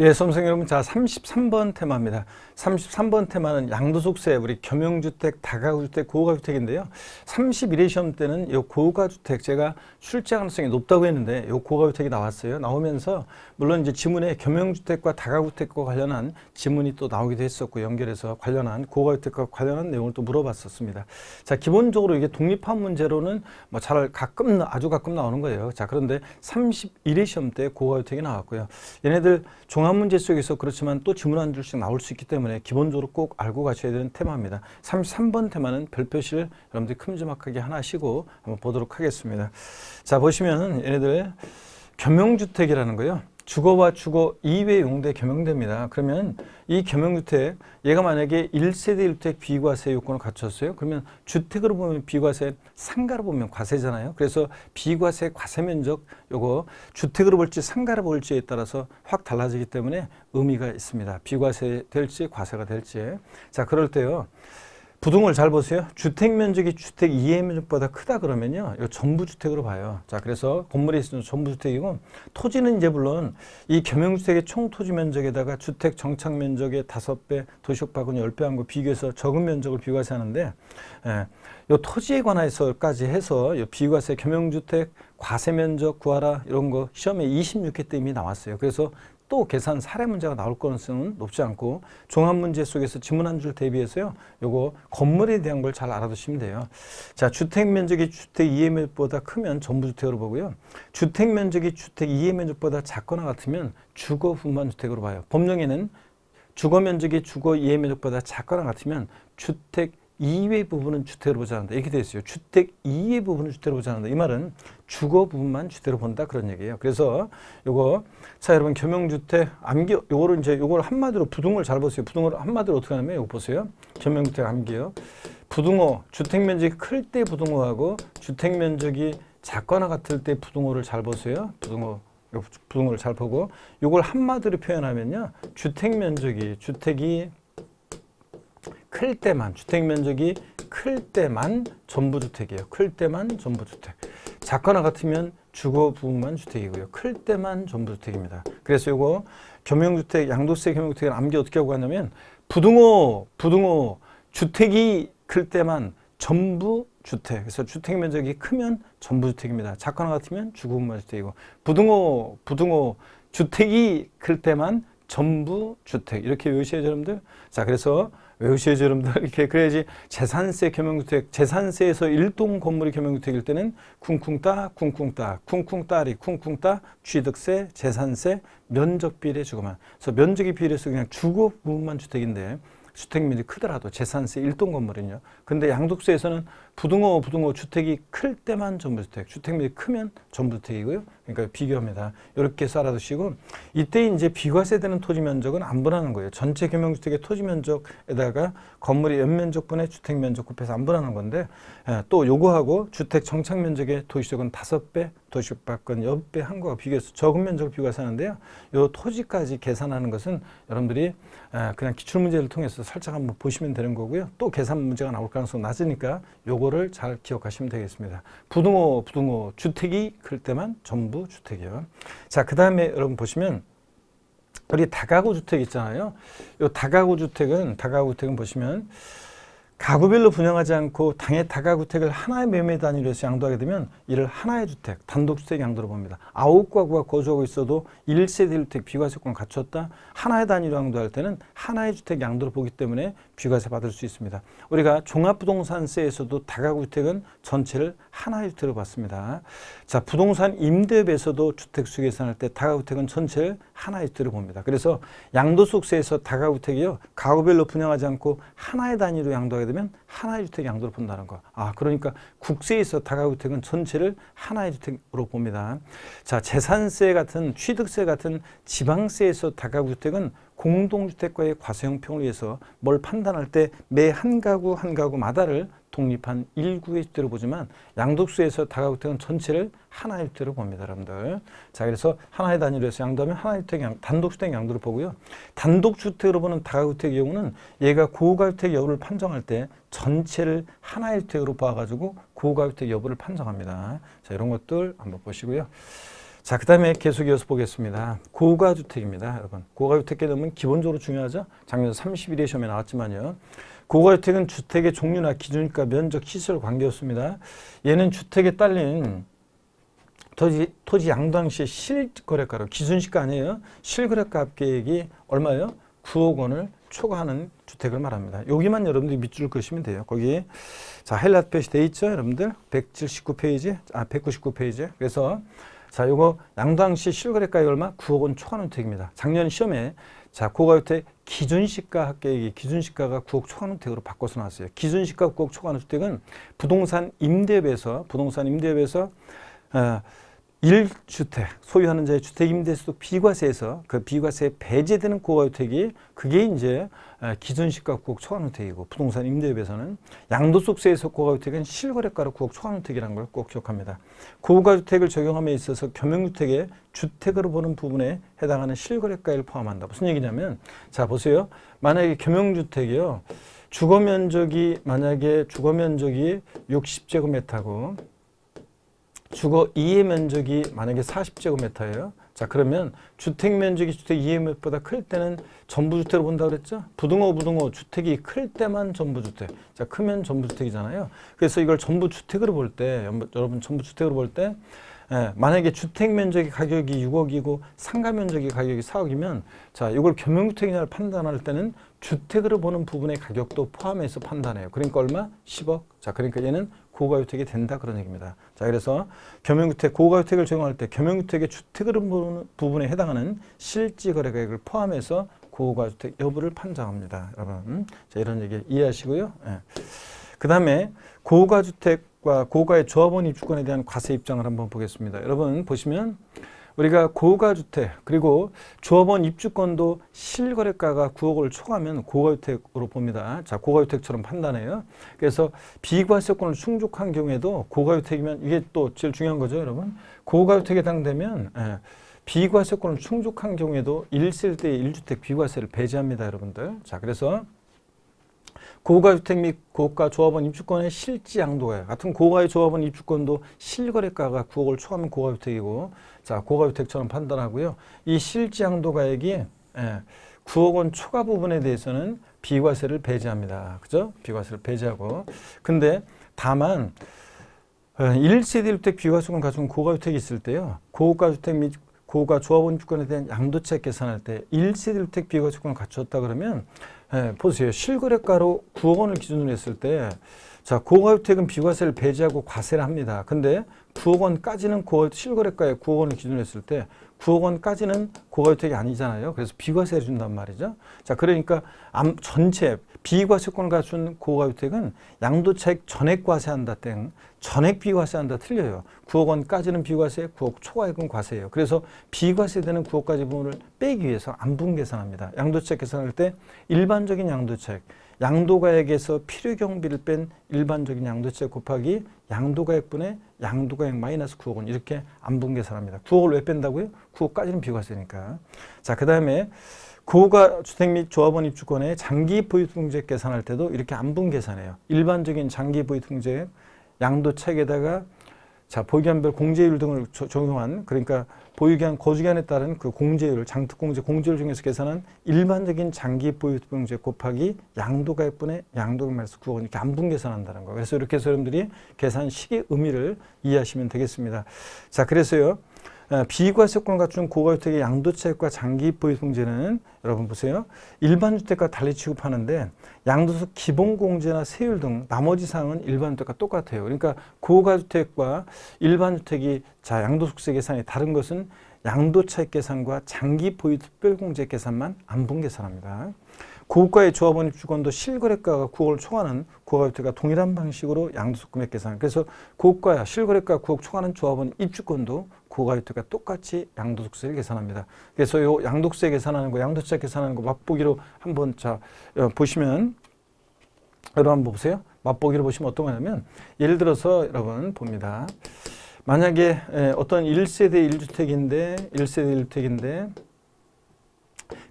예, 수험생 여러분, 자, 33번 테마입니다. 33번 테마는 양도소득세, 우리 겸용주택, 다가구주택, 고가주택인데요. 31회 시험 때는 이 고가주택, 제가 출제 가능성이 높다고 했는데 이 고가주택이 나왔어요. 나오면서 물론 이제 지문에 겸용주택과 다가구주택과 관련한 지문이 또 나오기도 했었고 연결해서 관련한 고가주택과 관련한 내용을 또 물어봤었습니다. 자, 기본적으로 이게 독립한 문제로는 뭐 잘 가끔, 아주 가끔 나오는 거예요. 자, 그런데 31회 시험 때 고가주택이 나왔고요. 얘네들 종 공학 문제 속에서 그렇지만 또 지문 한 줄씩 나올 수 있기 때문에 기본적으로 꼭 알고 가셔야 되는 테마입니다. 33번 테마는 별표시여러분들 큼지막하게 하나 시고 한번 보도록 하겠습니다. 자 보시면 얘네들 겸용주택이라는 거요. 주거와 주거 이외 용도에 겸용됩니다. 그러면 이 겸용주택, 얘가 만약에 1세대 1주택 비과세 요건을 갖췄어요. 그러면 주택으로 보면 비과세, 상가로 보면 과세잖아요. 그래서 비과세 과세 면적 요거 주택으로 볼지 상가로 볼지에 따라서 확 달라지기 때문에 의미가 있습니다. 비과세 될지 과세가 될지. 자, 그럴 때요. 부동을 잘 보세요. 주택 면적이 주택 이해 면적보다 크다 그러면요. 이거 전부 주택으로 봐요. 자, 그래서 건물에 있으면 전부 주택이고 토지는 이제 물론 이 겸용주택의 총 토지 면적에다가 주택 정착 면적의 5배, 도시옥박은 10배한 거 비교해서 적은 면적을 비과세 하는데 예, 이 토지에 관해서까지 해서 이 비과세 겸용주택 과세 면적 구하라 이런 거 시험에 26회 때 이미 나왔어요. 그래서 또 계산 사례 문제가 나올 가능성은 높지 않고 종합 문제 속에서 지문 한줄 대비해서요. 요거 건물에 대한 걸 잘 알아두시면 돼요. 자, 주택 면적이 주택 이해 면적보다 크면 전부 주택으로 보고요. 주택 면적이 주택 이해 면적보다 작거나 같으면 주거 분반 주택으로 봐요. 법령에는 주거 면적이 주거 이해 면적보다 작거나 같으면 주택 이의 부분은 주택으로 보지 않는다. 이렇게 되어 있어요. 주택 이의 부분은 주택으로 보지 않는다. 이 말은 주거 부분만 주택으로 본다 그런 얘기예요. 그래서 요거 자 여러분 겸용주택 암기 요거를 이제 요걸 한마디로 부등을잘 보세요. 부등을 한마디로 어떻게 하냐면 요거 보세요. 겸용주택 암기요 부등호 주택 면적이 클 때 부등호하고 주택 면적이 작거나 같을 때 부등호를 잘 보세요. 부등호 부동을잘 보고 요걸 한마디로 표현하면요. 주택 면적이 주택이 클 때만 주택 면적이 클 때만 전부주택이에요. 클 때만 전부주택. 작거나 같으면 주거 부분만 주택이고요. 클 때만 전부주택입니다. 그래서 이거 겸용주택, 양도세 겸용주택은 암기 어떻게 하고 가냐면 부등호, 부등호 주택이 클 때만 전부 주택. 그래서 주택 면적이 크면 전부 주택입니다. 작거나 같으면 주거만 주택이고 부등호, 부등호 주택이 클 때만 전부 주택. 이렇게 요시해 여러분들. 자, 그래서 외우셔야죠, 여러분들. 이렇게 그래야지 재산세 겸용주택, 재산세에서 일동 건물이 겸용주택일 때는 쿵쿵따, 쿵쿵따, 쿵쿵따리, 쿵쿵따, 취득세, 재산세, 면적비례 주거만. 그래서 면적이 비례해서 그냥 주거 부분만 주택인데 주택면이 크더라도 재산세 1동 건물은요. 근데 양독소에서는 부등호 부등호 주택이 클 때만 전부주택, 주택면이 크면 전부주택이고요. 그러니까 비교합니다. 이렇게 쌓아두시고 이때 이제 비과세되는 토지 면적은 안 분하는 거예요. 전체 개명주택의 토지 면적에다가 건물의 연면적분의 주택 면적 곱해서 안 분하는 건데 예, 또 요거하고 주택 정착 면적의 도시적은 5배도시박은 옆배 한 거와 비교해서 적은 면적을 비과세하는데요. 요 토지까지 계산하는 것은 여러분들이 아, 그냥 기출문제를 통해서 살짝 한번 보시면 되는 거고요. 또 계산 문제가 나올 가능성이 낮으니까 요거를 잘 기억하시면 되겠습니다. 부등호, 부등호, 주택이 그럴 때만 전부 주택이요. 자, 그 다음에 여러분 보시면 우리 다가구 주택 있잖아요. 요 다가구 주택은, 다가구 주택은 보시면 가구별로 분양하지 않고 당의 다가구택을 하나의 매매 단위로 해서 양도하게 되면 이를 하나의 주택, 단독주택 양도로 봅니다. 아홉 가구가 거주하고 있어도 1세대 주택 비과세권 갖췄다. 하나의 단위로 양도할 때는 하나의 주택 양도로 보기 때문에 비과세 받을 수 있습니다. 우리가 종합부동산세에서도 다가구택은 전체를 하나의 주택으로 봤습니다. 자, 부동산 임대업에서도 주택수 계산할 때다가구택은 전체를 하나의 주택으로 봅니다. 그래서 양도소득세에서 다가구택이요 가구별로 분양하지 않고 하나의 단위로 양도하게 가게 되면 하나의 주택 양도로 본다는 거. 아, 그러니까 국세에서 다가구택은 전체를 하나의 주택으로 봅니다. 자, 재산세 같은 취득세 같은 지방세에서 다가구택은 공동주택과의 과세형평을 위해서 뭘 판단할 때 매 한 가구 한 가구마다를 독립한 일구의 주택로 으 보지만 양도수에서 다가구택은 전체를 하나의 주택로 으 봅니다. 여러분들. 자 그래서 하나의 단위로 해서 양도하면 하나의 주택, 양, 단독주택 양도로 보고요. 단독주택으로 보는 다가구택의 경우는 얘가 고가주택 여부를 판정할 때 전체를 하나의 주택으로 봐가지고 고가주택 여부를 판정합니다. 자 이런 것들 한번 보시고요. 자, 그 다음에 계속 이어서 보겠습니다. 고가주택입니다. 여러분. 고가주택 개념은 기본적으로 중요하죠? 작년 31회 시험에 나왔지만요. 고가주택은 주택의 종류나 기준과 면적, 시설 관계였습니다. 얘는 주택에 딸린 토지, 토지 양당시 의 실거래가로 기준시가 아니에요. 실거래가 합계액이 얼마예요? 9억 원을 초과하는 주택을 말합니다. 여기만 여러분들이 밑줄 을그으시면 돼요. 거기 자 헬라 표시돼 있죠, 여러분들? 179페이지, 아 199페이지. 그래서 자, 요거 양당시 실거래가액 얼마? 9억 원 초과 논택입니다. 작년 시험에 자, 고가요택 기준시가 합계액이 기준시가가 9억 초과주택으로 바꿔서 나왔어요. 기준시가 9억 초과주택은 부동산 임대업에서 부동산 임대업에서 어, 1주택 소유하는 자의 주택 임대수도 비과세에서 그비과세 배제되는 고가주택이 그게 이제 아, 기준 시가 9억 초과 주택이고 부동산 임대업에서는 양도소득세에서 고가주택은 실거래가로 9억 초과 주택이라는 걸 꼭 기억합니다. 고가주택을 적용함에 있어서 겸용주택의 주택으로 보는 부분에 해당하는 실거래가를 포함한다. 무슨 얘기냐면 자 보세요. 만약에 겸용주택이요. 주거면적이 만약에 주거면적이 60제곱미터고 주거 2의 면적이 만약에 40제곱미터예요. 자 그러면 주택 면적이 주택 EMF보다 클 때는 전부주택으로 본다 그랬죠? 부등호 부등호 주택이 클 때만 전부주택. 자 크면 전부주택이잖아요. 그래서 이걸 전부주택으로 볼 때 여러분 전부주택으로 볼때 예, 만약에 주택 면적이 가격이 6억이고 상가 면적이 가격이 4억이면 자 이걸 겸용주택이냐를 판단할 때는 주택으로 보는 부분의 가격도 포함해서 판단해요. 그러니까 얼마? 10억. 자, 그러니까 얘는 고가주택이 된다 그런 얘기입니다. 자, 그래서 겸용주택, 고가주택을 적용할 때 겸용주택의 주택으로 보는 부분에 해당하는 실지거래가액을 포함해서 고가주택 여부를 판정합니다. 여러분, 음? 자, 이런 얘기 이해하시고요. 예. 그 다음에 고가주택과 고가의 조합원 입주권에 대한 과세 입장을 한번 보겠습니다. 여러분 보시면 우리가 고가주택 그리고 조합원 입주권도 실거래가가 9억 을 초과하면 고가주택으로 봅니다. 자 고가주택처럼 판단해요. 그래서 비과세권을 충족한 경우에도 고가주택이면 이게 또 제일 중요한 거죠 여러분. 고가주택에 해당되면 예, 비과세권을 충족한 경우에도 1세대 1주택 비과세를 배제합니다 여러분들. 자 그래서 고가주택 및 고가 조합원 입주권의 실지 양도가요. 같은 고가의 조합원 입주권도 실거래가가 9억을 초과하면 고가주택이고 자, 고가주택처럼 판단하고요. 이 실지향도가액이 예, 9억 원 초과 부분에 대해서는 비과세를 배제합니다. 그죠? 비과세를 배제하고. 근데 다만 1세대 예, 주택 비과세금 가중 고가주택이 있을 때요. 고가주택 및 고가 조합원주권에 대한 양도책 계산할 때 1세대 주택 비과 조건을 갖췄다 그러면 예, 보세요. 실거래가로 9억 원을 기준으로 했을 때 자, 고가주택은 비과세를 배제하고 과세를 합니다. 근데 9억 원까지는 고, 실거래가에 9억 원을 기준으로 했을 때 9억 원까지는 고가주택이 아니잖아요. 그래서 비과세를 준단 말이죠. 자, 그러니까 전체 비과세권을 갖춘 고가주택은 양도책 전액 과세한다 땡, 전액 비과세한다 틀려요. 9억 원까지는 비과세, 9억 초과액은 과세예요. 그래서 비과세되는 9억까지 부분을 빼기 위해서 안분 계산합니다. 양도책 계산할 때 일반적인 양도책, 양도가액에서 필요 경비를 뺀 일반적인 양도세 곱하기 양도가액분의 양도가액 마이너스 9억 원 이렇게 안분계산합니다 9억을 왜 뺀다고요? 9억까지는 비과세니까. 자, 그 다음에 고가 주택 및 조합원 입주권의 장기 보유통제 계산할 때도 이렇게 안 분계산해요. 일반적인 장기 보유통제 양도책에다가 자, 보유기한별 공제율 등을 저, 적용한 그러니까 보유기한 거주기한에 따른 그 공제율, 장특공제 공제율 중에서 계산한 일반적인 장기 보유투공제 곱하기 양도가액분의 양도금액에서 9억 원 이렇게 안분 계산한다는 거. 그래서 이렇게 해서 여러분들이 계산식의 의미를 이해하시면 되겠습니다. 자, 그래서요. 아, 비과세권을 갖춘 고가주택의 양도차익과 장기보유통제는 여러분 보세요. 일반 주택과 달리 취급하는데 양도소 기본공제나 세율 등 나머지 사항은 일반 주택과 똑같아요. 그러니까 고가주택과 일반 주택이 자 양도소득세 계산이 다른 것은 양도차익 계산과 장기보유 특별공제 계산만 안분 계산합니다. 고가의 조합원입 주권도 실거래가가 9월 초하는 고가부터가 동일한 방식으로 양도소 금액 계산. 그래서 고가야 실거래가 9억 초하는 조합원 입주권도 고가입주가 똑같이 양도소득세를 계산합니다. 그래서 요 양도세 계산하는 거, 양도세 계산하는 거 맛보기로 한번 자 어, 보시면 여러분 한번 보세요. 맛보기로 보시면 어떤 거냐면 예를 들어서 여러분 봅니다. 만약에 어떤 1세대 1주택인데 1세대 1주택인데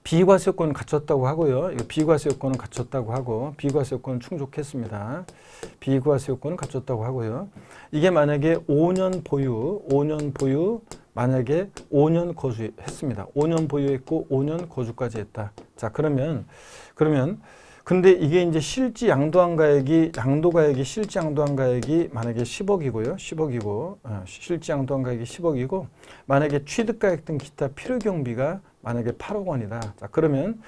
비과세 요건을 갖췄다고 하고요. 비과세 요을 갖췄다고 하고 비과세 요건 충족했습니다. 비과세 요을 갖췄다고 하고요. 이게 만약에 5년 보유, 5년 보유 만약에 5년 거주했습니다. 5년 보유했고 5년 거주까지 했다. 자, 그러면 그러면 근데 이게 이제 실지 양도한 가액이 양도 가액이 실지 양도한 가액이 만약에 10억이고요. 10억이고 어, 실지 양도한 가액이 10억이고 만약에 취득 가액 등 기타 필요 경비가 만약에 8억 원이다. 자, 그러면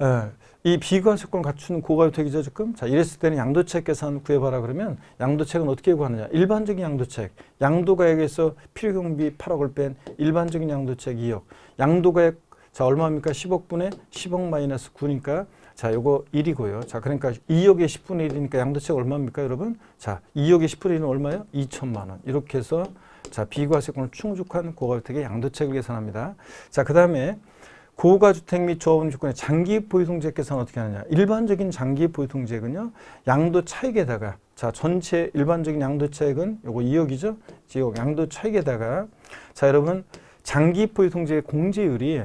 에, 어, 이 비과세권 갖춘 고가주택이저축금 자 이랬을 때는 양도책 계산 구해봐라 그러면 양도책은 어떻게 구하느냐 일반적인 양도책 양도가액에서 필요경비 8억을 뺀 일반적인 양도책 2억 양도가액 자 얼마입니까 10억분의 10억 마이너스 9니까 자 요거 1이고요 자 그러니까 2억에 10분의 1이니까 양도책 얼마입니까 여러분 자2억에 10분의 1은 얼마예요 2천만 원 이렇게 해서 자 비과세권을 충족한 고가주택의 양도책을 계산합니다 자그 다음에 고가 주택 및 저온 원 조건의 장기 보유통제 계산은 어떻게 하느냐. 일반적인 장기 보유통제액은요. 양도 차익에다가 자 전체 일반적인 양도 차익은 요거 2억이죠. 2억 양도 차익에다가 자 여러분 장기 보유통제 의 공제율이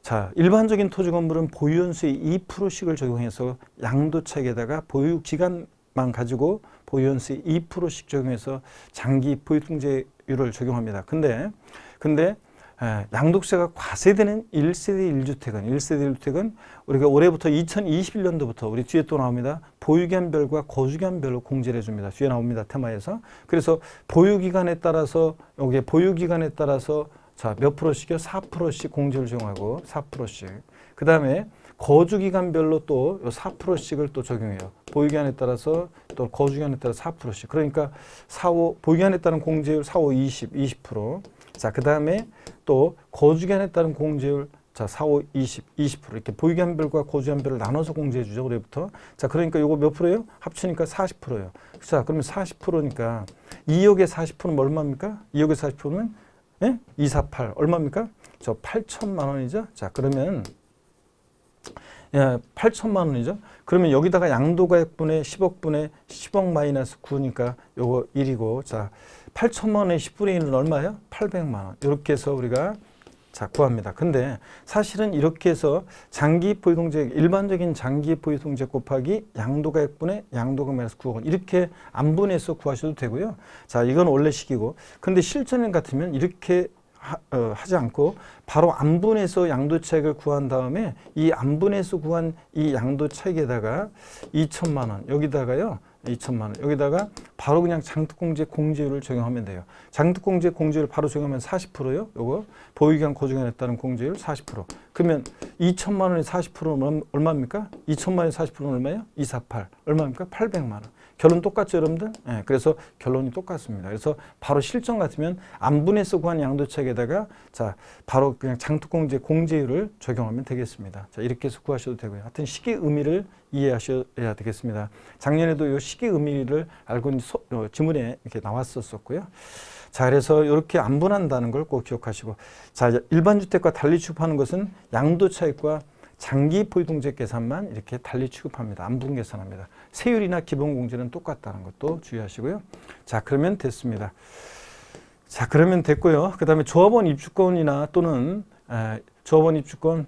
자 일반적인 토지 건물은 보유연수의 2%씩을 적용해서 양도 차익에다가 보유 기간만 가지고 보유연수의 2%씩 적용해서 장기 보유통제율을 적용합니다. 근데 근데 양도세가 예, 과세되는 1세대 1주택은 1세대 1주택은 우리가 올해부터 2021년도부터 우리 뒤에 또 나옵니다. 보유기한별과 거주기한별로 공제를 해줍니다. 뒤에 나옵니다. 테마에서. 그래서 보유기간에 따라서 여기에 보유기간에 따라서 자몇 프로씩이요? 4%씩 공제를 적용하고 4%씩. 그 다음에 거주기간별로 또 4%씩을 또 적용해요. 보유기한에 따라서 또 거주기한에 따라서 4%씩. 그러니까 4, 5, 보유기한에 따른 공제율 4, 5, 20, 20%. 자, 그 다음에 또 거주기한에 따른 공제율 자, 4, 5, 20, 20% 이렇게 보유기한별과 거주기한별을 나눠서 공제해 주죠. 그래부터. 자, 그러니까 요거 몇 프로예요? 합치니까 40%예요. 자, 그러면 40%니까 2억에 40%는 얼마입니까? 2억에 40%면 예? 248 얼마입니까? 저 8천만 원이죠. 자, 그러면 예, 8천만 원이죠. 그러면 여기다가 양도가액분의 10억분의 10억 마이너스 9니까 요거 1이고 자, 8천만 원의 10분의 1은 얼마예요? 800만 원. 이렇게 해서 우리가 자 구합니다. 근데 사실은 이렇게 해서 장기 보유동제 일반적인 장기 보유동제 곱하기 양도가액분의 양도금에서 9억 원 이렇게 안 분해서 구하셔도 되고요. 자 이건 원래 식이고 근데 실전인 같으면 이렇게 하, 어, 지 않고 바로 안분해서 양도차익을 구한 다음에 이 안분해서 구한 이 양도차익에다가 2천만 원 여기다가요 2천만 원. 여기다가 바로 그냥 장특공제 공제율을 적용하면 돼요. 장특공제 공제율 바로 적용하면 40%요. 요거 보유기간 고정에 따른 공제율 40%. 그러면 2천만 원이 4 0는 얼마입니까? 2천만 원이 40%는 얼마예요? 248. 얼마입니까? 800만 원. 결론 똑같죠, 여러분들? 예, 그래서 결론이 똑같습니다. 그래서 바로 실정 같으면 안분해서 구한 양도차익에다가자 바로 그냥 장특공제 공제율을 적용하면 되겠습니다. 자 이렇게 해서 구하셔도 되고요. 하여튼 시기 의미를 이해하셔야 되겠습니다. 작년에도 이 시기 의미를 알고 있는 소, 어, 지문에 이렇게 나왔었었고요. 자 그래서 이렇게 안분한다는 걸 꼭 기억하시고 자 일반 주택과 달리 취급하는 것은 양도 차익과 장기 보유동제 계산만 이렇게 달리 취급합니다. 안분 계산합니다. 세율이나 기본공제는 똑같다는 것도 주의하시고요. 자 그러면 됐습니다. 자 그러면 됐고요. 그 다음에 조합원 입주권이나 또는 조합원 입주권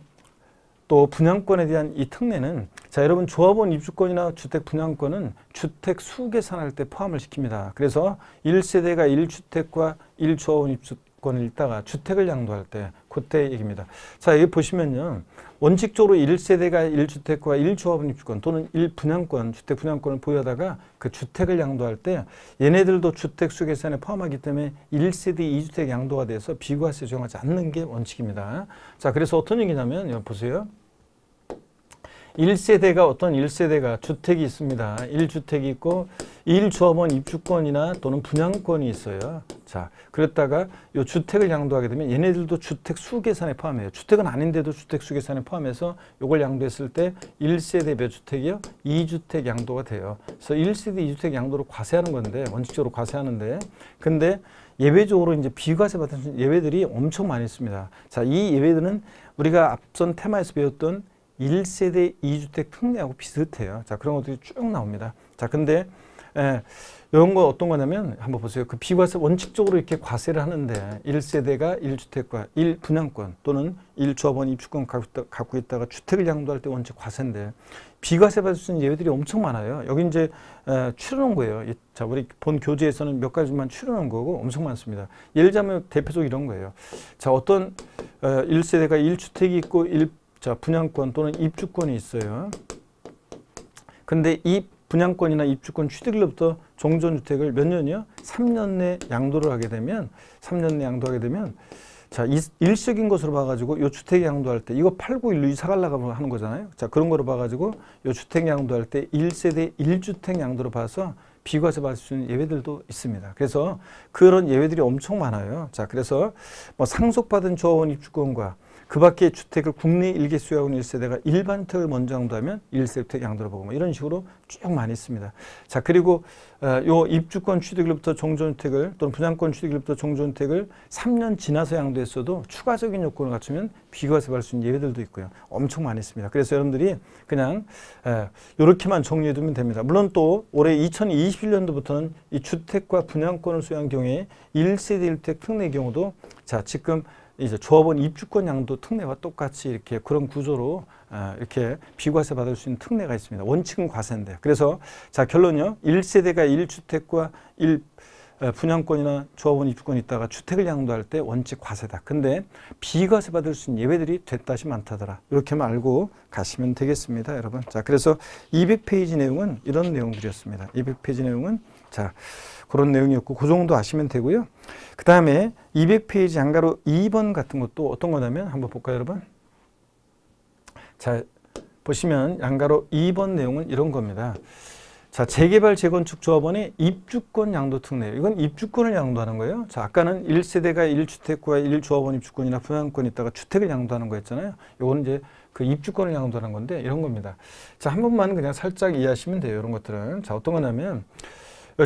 또 분양권에 대한 이 특례는 자 여러분 조합원 입주권이나 주택 분양권은 주택 수 계산할 때 포함을 시킵니다. 그래서 1세대가 1주택과 1조합원 입주, 주택 권을 읽다가 주택을 양도할 때 그때 얘기입니다. 자, 여기 보시면요. 원칙적으로 1세대가 1주택과 1조합 입주권 또는 1분양권, 주택 분양권을 보유하다가 그 주택을 양도할 때 얘네들도 주택 수 계산에 포함하기 때문에 1세대 2주택 양도가 돼서 비과세 적용하지 않는 게 원칙입니다. 자, 그래서 어떤 얘기냐면 보세요. 1세대가 어떤 1세대가 주택이 있습니다. 1주택이 있고 1주업원 입주권이나 또는 분양권이 있어요. 자, 그랬다가 요 주택을 양도하게 되면 얘네들도 주택 수계산에 포함해요. 주택은 아닌데도 주택 수계산에 포함해서 요걸 양도했을 때 1세대 몇 주택이요? 2주택 양도가 돼요. 그래서 1세대 2주택 양도를 과세하는 건데 원칙적으로 과세하는데 근데 예외적으로 이제 비과세 받은 예외들이 엄청 많이 있습니다. 자, 이 예외들은 우리가 앞선 테마에서 배웠던 1세대 2주택 특례하고 비슷해요. 자, 그런 것들이 쭉 나옵니다. 자, 근데 예, 이런 거 어떤 거냐면 한번 보세요. 그 비과세 원칙적으로 이렇게 과세를 하는데 1세대가 1주택과 1분양권 또는 1조합원 입주권 갖고, 있다, 가 주택을 양도할 때 원칙 과세인데 비과세 받을 수 있는 예외들이 엄청 많아요. 여기 이제 에, 예, 추려놓은 거예요. 이, 자 우리 본 교재에서는 몇 가지만 추려놓은 거고 엄청 많습니다. 예를 들자면 대표적 이런 거예요. 자 어떤 에, 어, 1세대가 1주택이 있고 1 자, 분양권 또는 입주권이 있어요. 근데 이 분양권이나 입주권 취득일로부터 종전주택을 몇 년이요? 3년 내 양도를 하게 되면 3년 내 양도하게 되면 자 일시적인 것으로 봐가지고 요 주택 양도할 때 이거 팔고 일로 이사 갈라고 하는 거잖아요. 자 그런 거로 봐가지고 요 주택 양도할 때 1세대 1주택 양도로 봐서 비과세 받을 수 있는 예외들도 있습니다. 그래서 그런 예외들이 엄청 많아요. 자 그래서 뭐 상속받은 조원 입주권과 그밖에 주택을 국내 일개수요하고는 1세대가 일반 택을 먼저 한다면 1세 대택 양도를 보고 뭐 이런 식으로 쭉 많이 있습니다. 자 그리고 어, 요 입주권 취득일부터 종전주택을 또는 분양권 취득일부터 종전주택을 3년 지나서 양도했어도 추가적인 요건을 갖추면 비과세 받을 수 있는 예외들도 있고요. 엄청 많이 있습니다. 그래서 여러분들이 그냥 이렇게만 어, 정리해두면 됩니다. 물론 또 올해 2021년도부터는 이 주택과 분양권을 소유한 경우에 1세대 1택 특례 경우도 자 지금 이제 조합원 입주권 양도 특례와 똑같이 이렇게 그런 구조로 아, 이렇게 비과세 받을 수 있는 특례가 있습니다. 원칙은 과세인데. 요 그래서 자, 결론이요. 1세대가 1주택과 1 예, 분양권이나 조합원 입주권 이 있다가 주택을 양도할 때 원칙 과세다. 근데 비과세 받을 수 있는 예외들이 됐다시 많다더라. 이렇게만 알고 가시면 되겠습니다. 여러분. 자, 그래서 200페이지 내용은 이런 내용들이었습니다. 200페이지 내용은 자, 그런 내용이었고 그 정도 아시면 되고요. 그 다음에 200페이지 양가로 2번 같은 것도 어떤 거냐면 한번 볼까요, 여러분? 자, 보시면 양가로 2번 내용은 이런 겁니다. 자, 재개발, 재건축 조합원의 입주권 양도 특례 이건 입주권을 양도하는 거예요. 자, 아까는 1세대가 1주택과 1조합원 입주권이나 분양권이 있다가 주택을 양도하는 거였잖아요. 요거는 이제 그 입주권을 양도하는 건데 이런 겁니다. 자, 한 번만 그냥 살짝 이해하시면 돼요. 이런 것들은. 자, 어떤 거냐면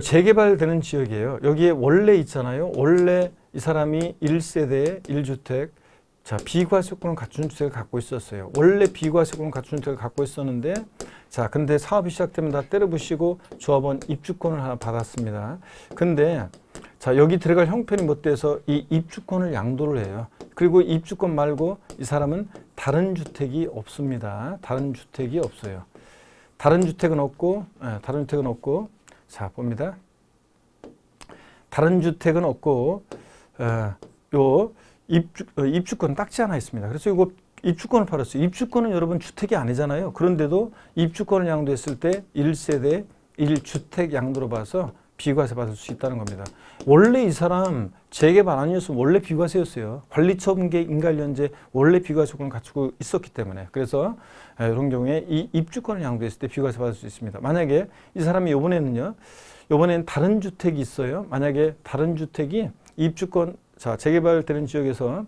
재개발되는 지역이에요. 여기에 원래 있잖아요. 원래 이 사람이 1세대에 1주택, 자, 비과세권을 갖춘 주택을 갖고 있었어요. 원래 비과세권을 갖춘 주택을 갖고 있었는데 자, 근데 사업이 시작되면 다 때려부시고 조합원 입주권을 하나 받았습니다. 근데 자, 여기 들어갈 형편이 못 뭐 돼서 이 입주권을 양도를 해요. 그리고 입주권 말고 이 사람은 다른 주택이 없습니다. 다른 주택이 없어요. 다른 주택은 없고, 예, 다른 주택은 없고, 자, 봅니다. 다른 주택은 없고, 어, 요, 입주, 어, 입주권 딱지 하나 있습니다. 그래서 이거 입주권을 팔았어요. 입주권은 여러분 주택이 아니잖아요. 그런데도 입주권을 양도했을 때 1세대 1주택 양도로 봐서 비과세 받을 수 있다는 겁니다. 원래 이 사람 재개발 아니었으면 원래 비과세였어요. 관리처분계 인갈연재 원래 비과세권을 갖추고 있었기 때문에 그래서 이런 경우에 이 입주권을 양도했을 때 비과세 받을 수 있습니다. 만약에 이 사람이 이번에는요. 이번에 다른 주택이 있어요. 만약에 다른 주택이 입주권 자 재개발되는 지역에서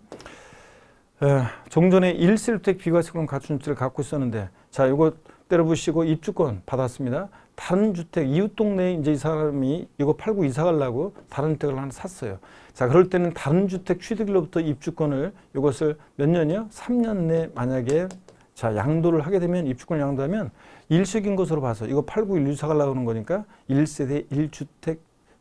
에, 예, 종전에 일세주택 비과세권 갖춘 주택을 갖고 있었는데 자 이거 때려부시고 입주권 받았습니다. 다른 주택 이웃 동네에 이제 이 사람이 이거 팔고 이사 가려고 다른 주택을 하나 샀어요. 자 그럴 때는 다른 주택 취득일로부터 입주권을 이것을 몇 년이요? 3년 내 만약에 자 양도를 하게 되면 입주권을 양도하면 일시인 것으로 봐서 이거 팔고 일 사가려고 하는 거니까 1세대 1주택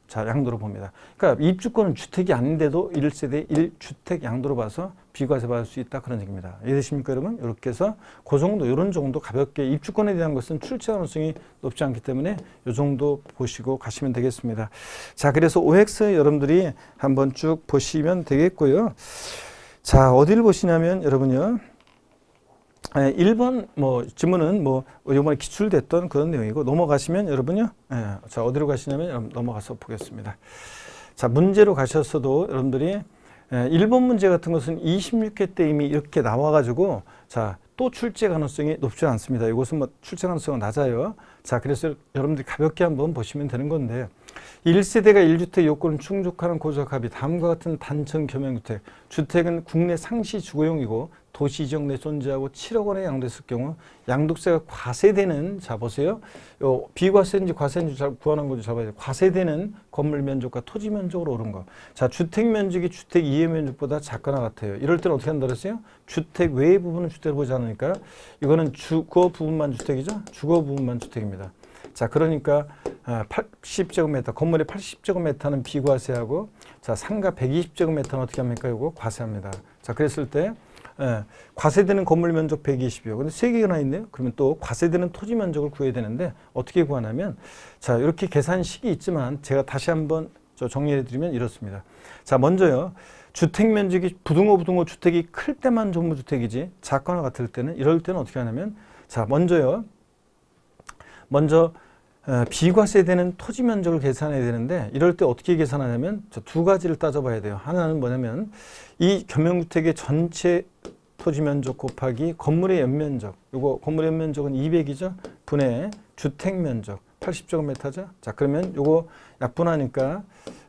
자, 양도로 봅니다. 그러니까 입주권은 주택이 아닌데도 1세대 1주택 양도로 봐서 비과세 받을 수 있다 그런 얘기입니다. 이해되십니까 여러분? 이렇게 해서 그 정도 이런 정도 가볍게 입주권에 대한 것은 출처 가능성이 높지 않기 때문에 이 정도 보시고 가시면 되겠습니다. 자 그래서 OX 여러분들이 한번 쭉 보시면 되겠고요. 자 어디를 보시냐면 여러분요. 예, 1번 뭐 질문은 뭐 요번에 기출됐던 그런 내용이고 넘어가시면 여러분요. 예, 자, 어디로 가시냐면 여러분 넘어가서 보겠습니다. 자, 문제로 가셨어도 여러분들이 예, 1번 문제 같은 것은 26회 때 이미 이렇게 나와 가지고 자, 또 출제 가능성이 높지 않습니다. 이것은 뭐 출제 가능성은 낮아요. 자, 그래서 여러분들이 가볍게 한번 보시면 되는 건데 1세대가 1주택 요건을 충족하는 고조합이 다음과 같은 단층 겸용 주택, 주택은 국내 상시 주거용이고 도시 지역 내 존재하고 7억 원의 양도했을 경우 양도세가 과세되는 자 보세요. 요 비과세인지 과세인지 잘 구하는 건지 잡아야 돼 과세되는 건물 면적과 토지 면적으로 오른 거. 자 주택 면적이 주택 이해 면적보다 작거나 같아요. 이럴 때는 어떻게 한다 그랬어요? 주택 외 부분은 주택을 보지 않으니까 이거는 주거 부분만 주택이죠. 주거 부분만 주택입니다. 자 그러니까 80제곱미터 아, 건물의 80제곱미터는 비과세하고 자 상가 120제곱미터는 어떻게 합니까? 이거 과세합니다. 자 그랬을 때 예, 과세되는 건물 면적 120이요. 근데 세 개나 있네요. 그러면 또 과세되는 토지 면적을 구해야 되는데 어떻게 구하냐면 자 이렇게 계산식이 있지만 제가 다시 한번 정리해드리면 이렇습니다. 자 먼저요. 주택 면적이 부등호 부등호 주택이 클 때만 전부주택이지 작거나 같을 때는 이럴 때는 어떻게 하냐면 자 먼저요. 먼저 비과세되는 어, 토지 면적을 계산해야 되는데 이럴 때 어떻게 계산하냐면 저두 가지를 따져봐야 돼요. 하나는 뭐냐면 이 겸용주택의 전체 토지 면적 곱하기 건물의 연면적 이거 건물의 연면적은 200이죠. 분의 주택 면적 80제곱미터죠. 자 그러면 이거 약분하니까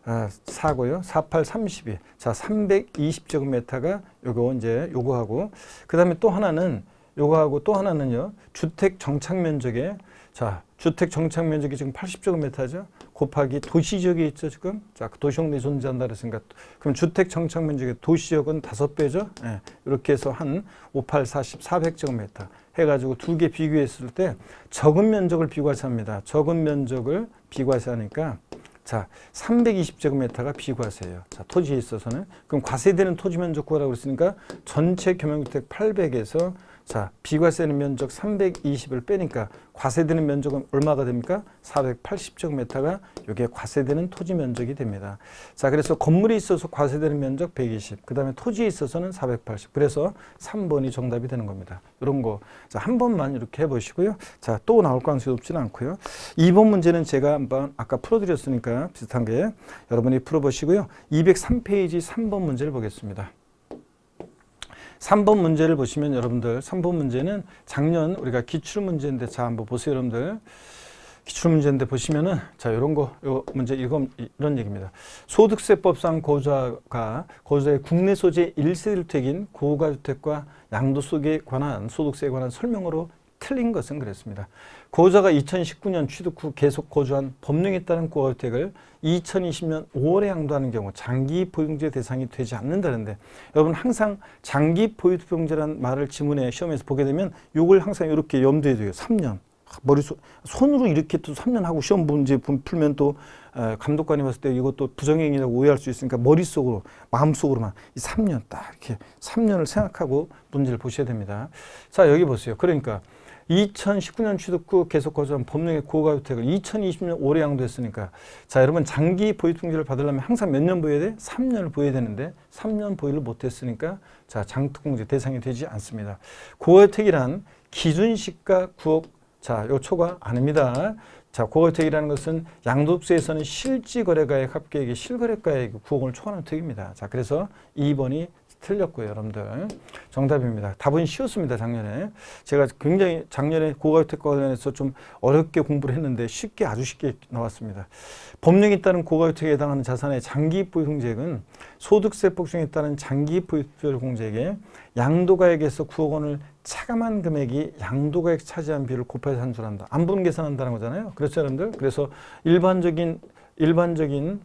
아, 4고요. 4, 8, 32. 자 320제곱미터가 이거 이제 요거하고 그 다음에 또 하나는 요거하고 또 하나는요. 주택 정착 면적의 자, 주택 정착 면적이 지금 80제곱미터죠. 곱하기 도시 지역에 있죠, 지금. 자, 그 도시형 내 존재한다는 생각. 그럼 주택 정착 면적의 도시 지역은 5배죠. 예, 이렇게 해서 한 5, 8, 40, 400제곱미터 해가지고 두 개 비교했을 때 적은 면적을 비과세합니다. 적은 면적을 비과세하니까 자, 320제곱미터가 비과세예요. 자, 토지에 있어서는. 그럼 과세되는 토지 면적 구하라고 그랬으니까 전체 경영주택 800에서 자, 비과세는 면적 320을 빼니까 과세되는 면적은 얼마가 됩니까? 480제곱미터가 이게 과세되는 토지 면적이 됩니다. 자, 그래서 건물이 있어서 과세되는 면적 120, 그 다음에 토지에 있어서는 480. 그래서 3번이 정답이 되는 겁니다. 이런 거. 자, 한 번만 이렇게 해보시고요. 자, 또 나올 가능성이 높지는 않고요. 2번 문제는 제가 한번 아까 풀어드렸으니까 비슷한 게 여러분이 풀어보시고요. 203페이지 3번 문제를 보겠습니다. 3번 문제를 보시면 여러분들 3번 문제는 작년 우리가 기출문제인데 자 한번 보세요 여러분들 기출문제인데 보시면은 자 이런 거 요 문제 이건 이런 얘기입니다. 소득세법상 고자가 고자의 국내 소재 일세주택인 고가주택과 양도소득에 관한 소득세에 관한 설명으로 틀린 것은 그랬습니다. 고자가 2019년 취득 후 계속 거주한 법령에 따른 고가주택을 2020년 5월에 양도하는 경우 장기 보유제 대상이 되지 않는다는데 여러분 항상 장기 보유투표제라는 말을 지문에 시험에서 보게 되면 이걸 항상 이렇게 염두에 두요. 3년. 머릿속 손으로 이렇게 또 3년 하고 시험 문제 풀면 또 감독관이 봤을 때 이것도 부정행위라고 오해할 수 있으니까 머릿속으로 마음속으로만 이 3년 딱 이렇게 3년을 생각하고 문제를 보셔야 됩니다. 자 여기 보세요. 그러니까 2019년 취득 후 계속 거주한 법령의 고가주택을 2020년 올해 양도했으니까 자 여러분 장기 보유통지를 받으려면 항상 몇 년보여야 돼? 3년을 보여야 되는데 3년 보유를 못했으니까 자 장특공제 대상이 되지 않습니다. 고가주택이란 기준시가 9억 자요 초과 아닙니다. 자, 고가주택이라는 것은 양도세에서는 실지거래가액 합계액이 실거래가액 9억을 초과하는 택입니다 자, 그래서 2번이 틀렸고요, 여러분들. 정답입니다. 답은 쉬웠습니다, 작년에. 제가 굉장히 작년에 고가주택과 관련해서 좀 어렵게 공부를 했는데 쉽게 아주 쉽게 나왔습니다. 법령에 따른 고가주택에 해당하는 자산의 장기입부 공제액은 소득세 법증에 따른 장기입부 공제액에 양도가액에서 9억 원을 차감한 금액이 양도가액 차지한 비율을 곱해서 산출한다. 안분 계산한다는 거잖아요. 그렇죠, 여러분들? 그래서 일반적인 일반적인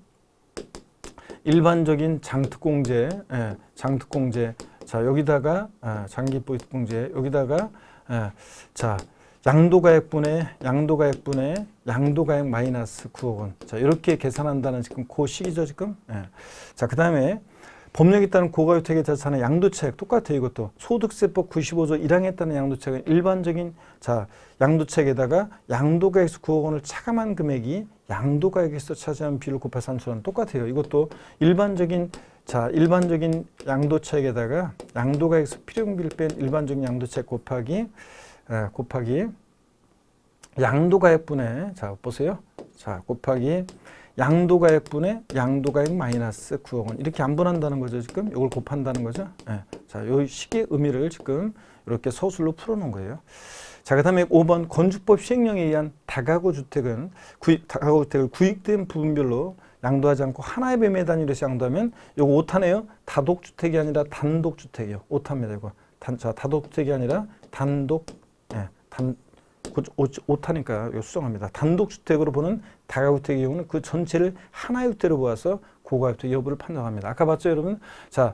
일반적인 장특공제, 예, 장특공제. 자, 여기다가 아, 장기보이공제 여기다가 아, 자, 양도가액분의 양도가액분의 양도가액 마이너스 9억 원. 자, 이렇게 계산한다는 지금 그 시기죠, 지금. 예. 자, 그다음에 법령에 따른 고가주택의 자산의 양도책 똑같아요. 이것도 소득세법 95조 1항에 따른 양도책은 일반적인 자 양도책에다가 양도가액수 9억 원을 차감한 금액이 양도가액에서 차지한 비율 곱해서 산출은 똑같아요. 이것도 일반적인 자 일반적인 양도책에다가 양도가액수 필요금비를 뺀 일반적인 양도책 곱하기 에, 곱하기 양도가액분의 자 보세요. 자 곱하기 양도가액분의 양도가액 마이너스 9억 원 이렇게 안분한다는 거죠 지금 이걸 곱한다는 거죠 예. 자요 식의 의미를 지금 이렇게 서술로 풀어놓은 거예요 자 그다음에 5번 건축법 시행령에 의한 다가구 주택은 구입, 다가구 주택을 구입된 부분별로 양도하지 않고 하나의 매매 단위로 양도하면 이거 오타네요 다독주택이 아니라 단독주택이요 오타입니다 이거 단, 자 다독주택이 아니라 단독 예, 단, 5타니까 그 수정합니다. 단독주택으로 보는 다가구택의 경우는 그 전체를 하나의 주택으로 보아서 고가주택 여부를 판단합니다. 아까 봤죠 여러분? 자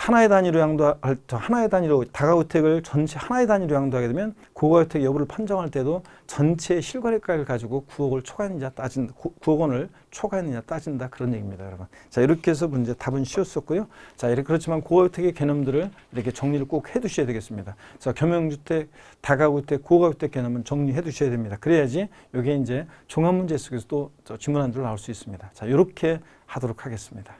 하나의 단위로 양도할 하나의 단위로 다가우택을 전체 하나의 단위로 양도하게 되면 고가주택 여부를 판정할 때도 전체 실거래가를 가지고 9억을 초과했느냐 따진 9억 원을 초과했느냐 따진다 그런 얘기입니다, 여러분. 자 이렇게 해서 문제 답은 쉬웠었고요. 자 이렇게 그렇지만 고가주택의 개념들을 이렇게 정리를 꼭 해두셔야 되겠습니다. 자 겸용주택, 다가구택, 고가주택 개념은 정리해 두셔야 됩니다. 그래야지 이게 이제 종합 문제 속에서 또 질문 한줄 나올 수 있습니다. 자 이렇게 하도록 하겠습니다.